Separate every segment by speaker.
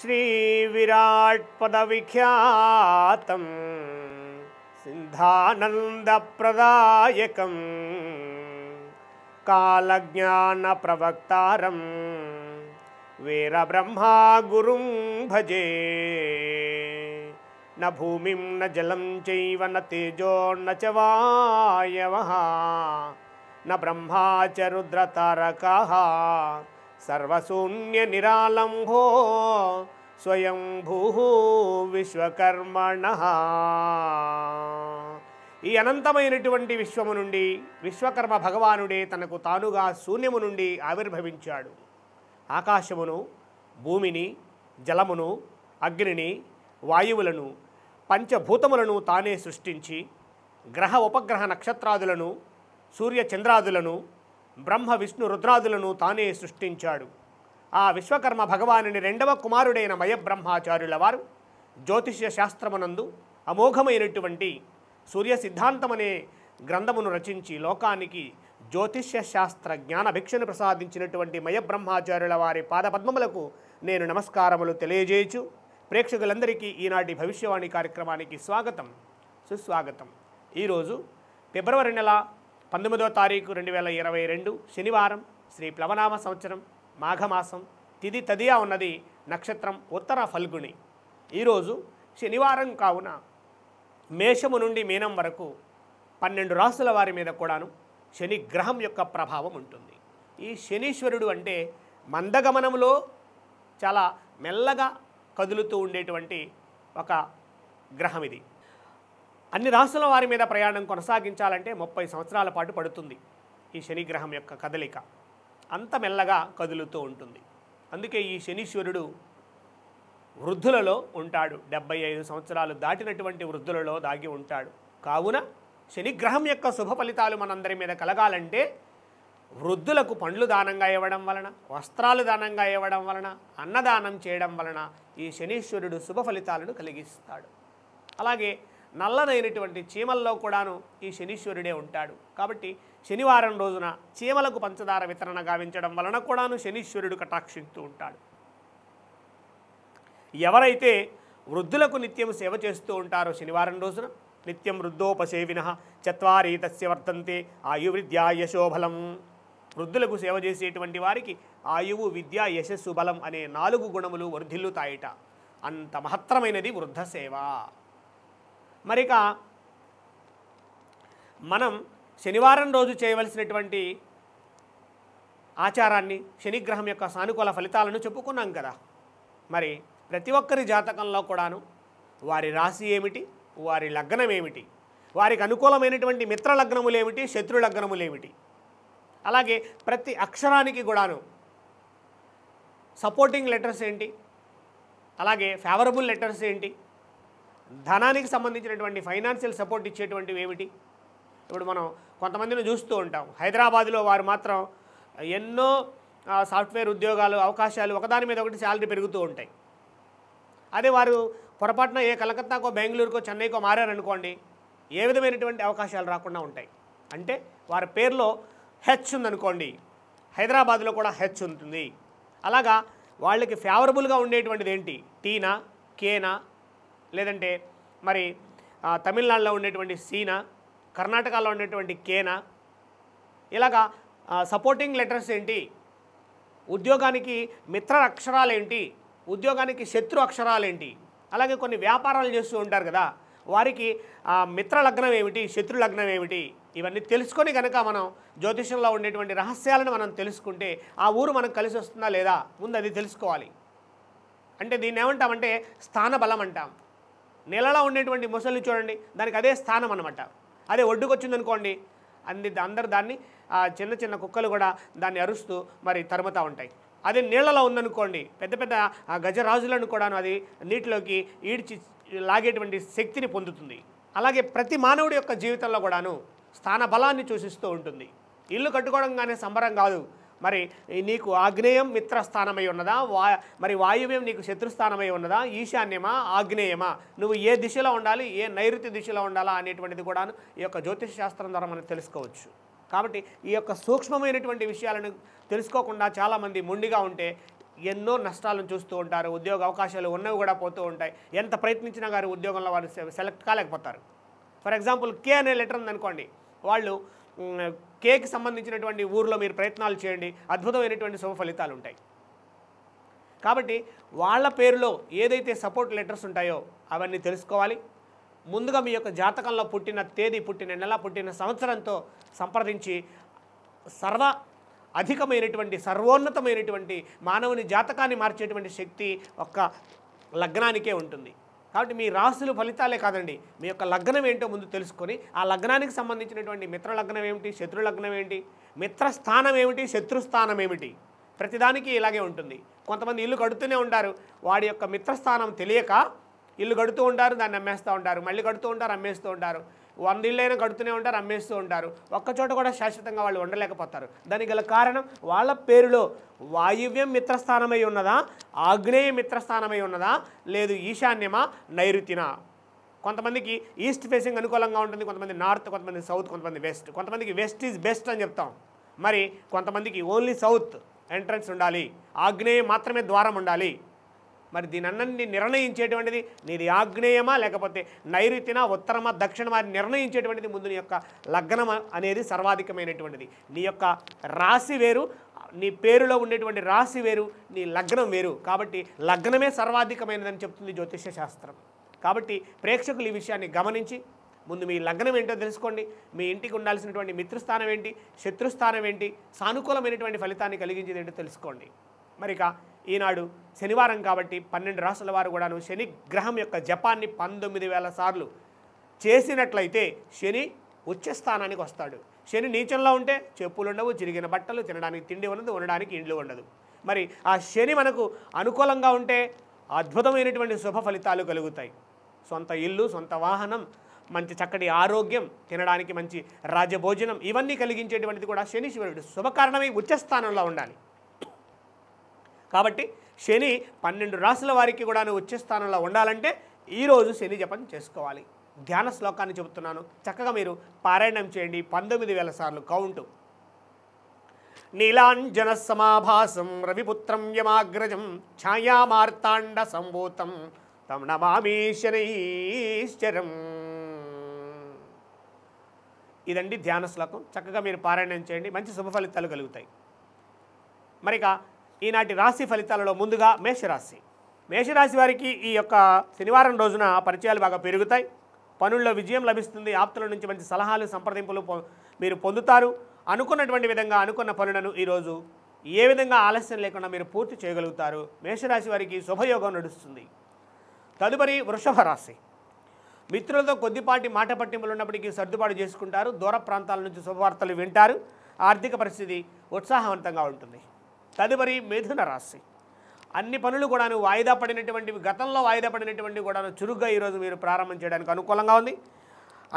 Speaker 1: श्रीविराट्पदविख्यातं सिद्धानन्दप्रदायकं कालज्ञानप्रवक्तारं वीरब्रह्मा गुरुं भजे न भूमिं न जलं चैव न न च वायवः न ब्रह्मा च रुद्रतारकाः సర్వశూన్య నిరాళంభో స్వయంభూ విశ్వకర్మణ ఈ అనంతమైనటువంటి విశ్వము నుండి విశ్వకర్మ భగవానుడే తనకు తానుగా శూన్యము నుండి ఆవిర్భవించాడు ఆకాశమును భూమిని జలమును అగ్నిని వాయువులను పంచభూతములను తానే సృష్టించి గ్రహ ఉపగ్రహ నక్షత్రాదులను సూర్య చంద్రాదులను బ్రహ్మ విష్ణు రుద్రాదులను తానే సృష్టించాడు ఆ విశ్వకర్మ భగవానుని రెండవ కుమారుడైన మయబ్రహ్మాచార్యుల వారు జ్యోతిష్య శాస్త్రమునందు అమోఘమైనటువంటి సూర్య సిద్ధాంతమనే గ్రంథమును రచించి లోకానికి జ్యోతిష్య శాస్త్ర జ్ఞాన భిక్షను ప్రసాదించినటువంటి మయబ్రహ్మాచార్యుల వారి పాదపద్మములకు నేను నమస్కారములు తెలియజేయచ్చు ప్రేక్షకులందరికీ ఈనాటి భవిష్యవాణి కార్యక్రమానికి స్వాగతం సుస్వాగతం ఈరోజు ఫిబ్రవరి నెల పంతొమ్మిదో తారీఖు రెండు వేల ఇరవై రెండు శనివారం శ్రీ ప్లవనామ సంవత్సరం మాఘమాసం తిది తదియా ఉన్నది నక్షత్రం ఉత్తర ఫల్గుణి ఈరోజు శనివారం కావున మేషము నుండి మీనం వరకు పన్నెండు రాసుల వారి మీద కూడాను శని గ్రహం యొక్క ప్రభావం ఉంటుంది ఈ శనీశ్వరుడు అంటే మందగమనంలో చాలా మెల్లగా కదులుతూ ఉండేటువంటి ఒక గ్రహం ఇది అన్ని రాష్ట్రాల వారి మీద ప్రయాణం కొనసాగించాలంటే ముప్పై సంవత్సరాల పాటు పడుతుంది ఈ శనిగ్రహం యొక్క కదలిక అంత మెల్లగా కదులుతూ ఉంటుంది అందుకే ఈ శనీశ్వరుడు వృద్ధులలో ఉంటాడు డెబ్బై ఐదు సంవత్సరాలు దాటినటువంటి వృద్ధులలో దాగి ఉంటాడు కావున శనిగ్రహం యొక్క శుభ ఫలితాలు మనందరి మీద కలగాలంటే వృద్ధులకు పండ్లు దానంగా ఇవ్వడం వలన వస్త్రాలు దానంగా ఇవ్వడం వలన అన్నదానం చేయడం వలన ఈ శనీశ్వరుడు శుభ ఫలితాలను కలిగిస్తాడు అలాగే నల్లనైనటువంటి చీమల్లో కూడాను ఈ శనీశ్వరుడే ఉంటాడు కాబట్టి శనివారం రోజున చీమలకు పంచదార వితరణ గావించడం వలన కూడాను శనీశ్వరుడు కటాక్షిస్తూ ఉంటాడు ఎవరైతే వృద్ధులకు నిత్యం సేవ చేస్తూ ఉంటారో శనివారం రోజున నిత్యం వృద్ధోపసేవిన చత్వారీ తస్య వర్తంతే ఆయువిద్యా యశోబలం వృద్ధులకు సేవ చేసేటువంటి వారికి ఆయువు విద్య యశస్సు బలం అనే నాలుగు గుణములు వర్ధిల్లుతాయిట అంత మహత్తరమైనది వృద్ధ సేవ మరిక మనం శనివారం రోజు చేయవలసినటువంటి ఆచారాన్ని శనిగ్రహం యొక్క సానుకూల ఫలితాలను చెప్పుకున్నాం కదా మరి ప్రతి ఒక్కరి జాతకంలో కూడాను వారి రాశి ఏమిటి వారి లగ్నం ఏమిటి వారికి అనుకూలమైనటువంటి మిత్ర లగ్నములు ఏమిటి శత్రు లగ్నములు ఏమిటి అలాగే ప్రతి అక్షరానికి కూడాను సపోర్టింగ్ లెటర్స్ ఏంటి అలాగే ఫేవరబుల్ లెటర్స్ ఏంటి ధనానికి సంబంధించినటువంటి ఫైనాన్షియల్ సపోర్ట్ ఇచ్చేటువంటివి ఏమిటి ఇప్పుడు మనం కొంతమందిని చూస్తూ ఉంటాం హైదరాబాద్లో వారు మాత్రం ఎన్నో సాఫ్ట్వేర్ ఉద్యోగాలు అవకాశాలు ఒకదాని మీద ఒకటి శాలరీ పెరుగుతూ ఉంటాయి అదే వారు పొరపాటున ఏ కలకత్తాకో బెంగళూరుకో చెన్నైకో మారారనుకోండి ఏ విధమైనటువంటి అవకాశాలు రాకుండా ఉంటాయి అంటే వారి పేరులో హెచ్ ఉందనుకోండి హైదరాబాద్లో కూడా హెచ్ ఉంటుంది అలాగా వాళ్ళకి ఫేవరబుల్గా ఉండేటువంటిది ఏంటి టీనా కేనా లేదంటే మరి తమిళనాడులో ఉండేటువంటి సీనా కర్ణాటకలో ఉండేటువంటి కేనా ఇలాగా సపోర్టింగ్ లెటర్స్ ఏంటి ఉద్యోగానికి మిత్ర అక్షరాలేంటి ఉద్యోగానికి శత్రు అక్షరాలేంటి అలాగే కొన్ని వ్యాపారాలు చేస్తూ ఉంటారు కదా వారికి మిత్ర లగ్నం ఏమిటి శత్రు లగ్నం ఏమిటి ఇవన్నీ తెలుసుకొని కనుక మనం జ్యోతిషంలో ఉండేటువంటి రహస్యాలను మనం తెలుసుకుంటే ఆ ఊరు మనకు కలిసి వస్తుందా లేదా ముందు అది తెలుసుకోవాలి అంటే దీన్ని ఏమంటామంటే స్థాన బలం అంటాం నెలలో ఉండేటువంటి మొసలిని చూడండి దానికి అదే స్థానం అనమాట అదే ఒడ్డుకొచ్చిందనుకోండి అంది అందరు దాన్ని చిన్న చిన్న కుక్కలు కూడా దాన్ని అరుస్తూ మరి తరుముతూ ఉంటాయి అది నీళ్ళలో ఉందనుకోండి పెద్ద పెద్ద గజరాజులను కూడాను అది నీటిలోకి ఈడ్చి లాగేటువంటి శక్తిని పొందుతుంది అలాగే ప్రతి మానవుడి యొక్క జీవితంలో కూడాను స్థాన బలాన్ని సూచిస్తూ ఉంటుంది ఇల్లు కట్టుకోవడం కానీ సంబరం కాదు మరి నీకు ఆగ్నేయం మిత్రస్థానమై ఉన్నదా వా మరి వాయువ్యం నీకు శత్రుస్థానమై ఉన్నదా ఈశాన్యమా ఆగ్నేయమా నువ్వు ఏ దిశలో ఉండాలి ఏ నైరుతి దిశలో ఉండాలా అనేటువంటిది కూడా ఈ యొక్క జ్యోతిష శాస్త్రం ద్వారా మనం తెలుసుకోవచ్చు కాబట్టి ఈ యొక్క సూక్ష్మమైనటువంటి విషయాలను తెలుసుకోకుండా చాలామంది మొండిగా ఉంటే ఎన్నో నష్టాలను చూస్తూ ఉంటారు ఉద్యోగ అవకాశాలు ఉన్నవి కూడా పోతూ ఉంటాయి ఎంత ప్రయత్నించినా గారు ఉద్యోగంలో వారు సెలెక్ట్ కాలేకపోతారు ఫర్ ఎగ్జాంపుల్ కే అనే లెటర్ ఉందనుకోండి వాళ్ళు కేకి సంబంధించినటువంటి ఊర్లో మీరు ప్రయత్నాలు చేయండి అద్భుతమైనటువంటి శుభ ఫలితాలు ఉంటాయి కాబట్టి వాళ్ళ పేరులో ఏదైతే సపోర్ట్ లెటర్స్ ఉంటాయో అవన్నీ తెలుసుకోవాలి ముందుగా మీ యొక్క జాతకంలో పుట్టిన తేదీ పుట్టిన నెల పుట్టిన సంవత్సరంతో సంప్రదించి సర్వ అధికమైనటువంటి సర్వోన్నతమైనటువంటి మానవుని జాతకాన్ని మార్చేటువంటి శక్తి ఒక్క లగ్నానికే ఉంటుంది కాబట్టి మీ రాసులు ఫలితాలే కాదండి మీ యొక్క లగ్నం ఏంటో ముందు తెలుసుకొని ఆ లగ్నానికి సంబంధించినటువంటి మిత్ర లగ్నం ఏమిటి శత్రు లగ్నం ఏమిటి మిత్ర స్థానం ఏమిటి శత్రు స్థానం ఏమిటి ప్రతిదానికి ఇలాగే ఉంటుంది కొంతమంది ఇల్లు కడుతూనే ఉంటారు వాడి యొక్క మిత్రస్థానం తెలియక ఇల్లు కడుతూ ఉంటారు దాన్ని అమ్మేస్తూ ఉంటారు మళ్ళీ కడుతూ ఉంటారు అమ్మేస్తూ ఉంటారు వందేళ్ళైనా కడుతూనే ఉంటారు అమ్మేస్తూ ఉంటారు ఒక్కచోట కూడా శాశ్వతంగా వాళ్ళు ఉండలేకపోతారు దానికి గల కారణం వాళ్ళ పేరులో వాయువ్యం మిత్రస్థానమై ఉన్నదా ఆగ్నేయ మిత్రస్థానమై ఉన్నదా లేదు ఈశాన్యమా నైరుతినా కొంతమందికి ఈస్ట్ ఫేసింగ్ అనుకూలంగా ఉంటుంది కొంతమంది నార్త్ కొంతమంది సౌత్ కొంతమంది వెస్ట్ కొంతమందికి వెస్ట్ ఈజ్ బెస్ట్ అని చెప్తాం మరి కొంతమందికి ఓన్లీ సౌత్ ఎంట్రన్స్ ఉండాలి ఆగ్నేయం మాత్రమే ద్వారం ఉండాలి మరి దీనన్నీ నిర్ణయించేటువంటిది నీది ఆగ్నేయమా లేకపోతే నైరుతిన ఉత్తరమా దక్షిణమా నిర్ణయించేటువంటిది ముందు నీ యొక్క లగ్నం అనేది సర్వాధికమైనటువంటిది నీ యొక్క రాశి వేరు నీ పేరులో ఉండేటువంటి రాశి వేరు నీ లగ్నం వేరు కాబట్టి లగ్నమే సర్వాధికమైనదని చెప్తుంది జ్యోతిష్య శాస్త్రం కాబట్టి ప్రేక్షకులు ఈ విషయాన్ని గమనించి ముందు మీ లగ్నం ఏంటో తెలుసుకోండి మీ ఇంటికి ఉండాల్సినటువంటి మిత్రస్థానం ఏంటి శత్రుస్థానం ఏంటి సానుకూలమైనటువంటి ఫలితాన్ని కలిగించేది ఏంటో తెలుసుకోండి మరిక ఈనాడు శనివారం కాబట్టి పన్నెండు రాష్ట్రాల వారు కూడాను శని గ్రహం యొక్క జపాన్ని పంతొమ్మిది వేల సార్లు చేసినట్లయితే శని ఉచ్చ స్థానానికి వస్తాడు శని నీచంలో ఉంటే చెప్పులు ఉండవు చిరిగిన బట్టలు తినడానికి తిండి ఉండదు ఉండడానికి ఇండ్లు ఉండదు మరి ఆ శని మనకు అనుకూలంగా ఉంటే అద్భుతమైనటువంటి శుభ ఫలితాలు కలుగుతాయి సొంత ఇల్లు సొంత వాహనం మంచి చక్కటి ఆరోగ్యం తినడానికి మంచి రాజభోజనం ఇవన్నీ కలిగించేటువంటిది కూడా శని శివుడు శుభకారణమై ఉచ్చస్థానంలో ఉండాలి కాబట్టి శని పన్నెండు రాసుల వారికి కూడా వచ్చే స్థానంలో ఉండాలంటే ఈరోజు శని జపం చేసుకోవాలి ధ్యాన శ్లోకాన్ని చెబుతున్నాను చక్కగా మీరు పారాయణం చేయండి పంతొమ్మిది వేల సార్లు కౌంటు నీలాంజన సమాభాసం రవిపుత్రం యమాగ్రజం ఛాయామార్తాండ సంభూతం తం నమామీశనైశ్చరం ఇదండి ధ్యాన శ్లోకం చక్కగా మీరు పారాయణం చేయండి మంచి శుభ ఫలితాలు కలుగుతాయి మరిక ఈనాటి రాశి ఫలితాలలో ముందుగా మేషరాశి మేషరాశి వారికి ఈ యొక్క శనివారం రోజున పరిచయాలు బాగా పెరుగుతాయి పనుల్లో విజయం లభిస్తుంది ఆప్తుల నుంచి మంచి సలహాలు సంప్రదింపులు మీరు పొందుతారు అనుకున్నటువంటి విధంగా అనుకున్న పనులను ఈరోజు ఏ విధంగా ఆలస్యం లేకుండా మీరు పూర్తి చేయగలుగుతారు మేషరాశి వారికి శుభయోగం నడుస్తుంది తదుపరి వృషభ రాశి మిత్రులతో కొద్దిపాటి మాట పట్టింపులు ఉన్నప్పటికీ సర్దుబాటు చేసుకుంటారు దూర ప్రాంతాల నుంచి శుభవార్తలు వింటారు ఆర్థిక పరిస్థితి ఉత్సాహవంతంగా ఉంటుంది తదుపరి మిథున రాశి అన్ని పనులు కూడాను వాయిదా పడినటువంటివి గతంలో వాయిదా పడినటువంటివి కూడాను చురుగ్గా ఈరోజు మీరు ప్రారంభం చేయడానికి అనుకూలంగా ఉంది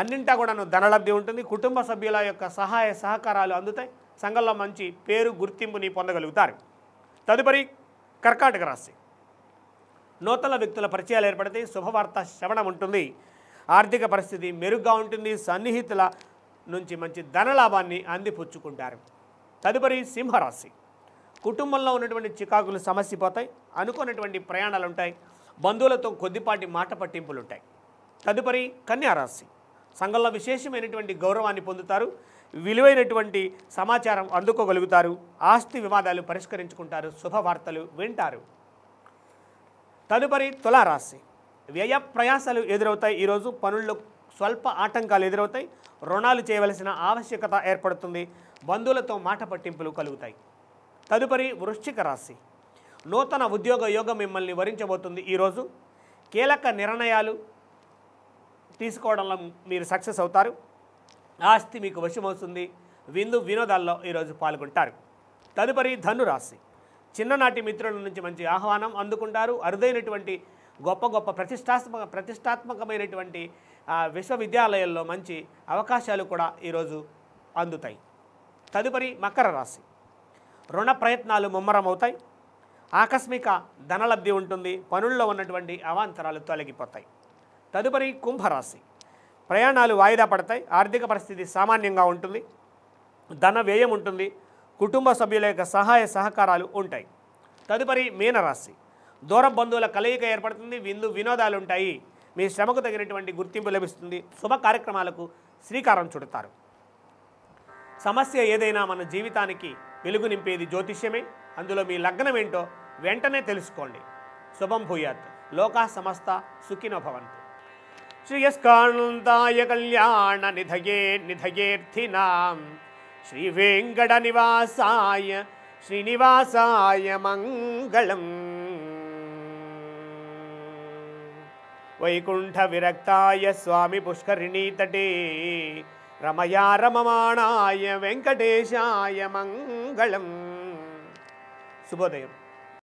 Speaker 1: అన్నింటా కూడాను ధనలబ్ధి ఉంటుంది కుటుంబ సభ్యుల యొక్క సహాయ సహకారాలు అందుతాయి సంఘంలో మంచి పేరు గుర్తింపుని పొందగలుగుతారు తదుపరి కర్కాటక రాశి నూతన వ్యక్తుల పరిచయాలు ఏర్పడితే శుభవార్త శ్రవణం ఉంటుంది ఆర్థిక పరిస్థితి మెరుగ్గా ఉంటుంది సన్నిహితుల నుంచి మంచి ధనలాభాన్ని అందిపుచ్చుకుంటారు తదుపరి సింహరాశి కుటుంబంలో ఉన్నటువంటి చికాకులు సమస్యపోతాయి అనుకున్నటువంటి ప్రయాణాలు ఉంటాయి బంధువులతో కొద్దిపాటి మాట పట్టింపులు ఉంటాయి తదుపరి కన్యారాశి సంఘంలో విశేషమైనటువంటి గౌరవాన్ని పొందుతారు విలువైనటువంటి సమాచారం అందుకోగలుగుతారు ఆస్తి వివాదాలు పరిష్కరించుకుంటారు శుభవార్తలు వింటారు తదుపరి తులారాశి వ్యయ ప్రయాసాలు ఎదురవుతాయి ఈరోజు పనుల్లో స్వల్ప ఆటంకాలు ఎదురవుతాయి రుణాలు చేయవలసిన ఆవశ్యకత ఏర్పడుతుంది బంధువులతో మాట పట్టింపులు కలుగుతాయి తదుపరి వృశ్చిక రాశి నూతన ఉద్యోగ యోగం మిమ్మల్ని వరించబోతుంది ఈరోజు కీలక నిర్ణయాలు తీసుకోవడంలో మీరు సక్సెస్ అవుతారు ఆస్తి మీకు వశమవుతుంది విందు వినోదాల్లో ఈరోజు పాల్గొంటారు తదుపరి ధనురాశి చిన్ననాటి మిత్రుల నుంచి మంచి ఆహ్వానం అందుకుంటారు అరుదైనటువంటి గొప్ప గొప్ప ప్రతిష్టాత్మక ప్రతిష్టాత్మకమైనటువంటి విశ్వవిద్యాలయాల్లో మంచి అవకాశాలు కూడా ఈరోజు అందుతాయి తదుపరి మకర రాశి రుణ ప్రయత్నాలు ముమ్మరమవుతాయి ఆకస్మిక ధనలబ్ధి ఉంటుంది పనుల్లో ఉన్నటువంటి అవాంతరాలు తొలగిపోతాయి తదుపరి కుంభరాశి ప్రయాణాలు వాయిదా పడతాయి ఆర్థిక పరిస్థితి సామాన్యంగా ఉంటుంది ధన వ్యయం ఉంటుంది కుటుంబ సభ్యుల యొక్క సహాయ సహకారాలు ఉంటాయి తదుపరి మీనరాశి దూర బంధువుల కలయిక ఏర్పడుతుంది విందు వినోదాలు ఉంటాయి మీ శ్రమకు తగినటువంటి గుర్తింపు లభిస్తుంది శుభ కార్యక్రమాలకు శ్రీకారం చుడతారు సమస్య ఏదైనా మన జీవితానికి వెలుగు నింపేది జ్యోతిష్యమే అందులో మీ లగ్నం ఏంటో వెంటనే తెలుసుకోండి శుభం భూయాత్ లోకా సమస్త సుఖినో భవంతు శ్రియస్కాంతాయ కళ్యాణ నిధయే నిధయేర్థినా శ్రీ వెంకట నివాసాయ శ్రీనివాసాయ మంగళం వైకుంఠ విరక్తాయ స్వామి పుష్కరిణీ తటే ரமயா ரமமானாய வெங்கடேஷாய மங்களம் சுபோதயம்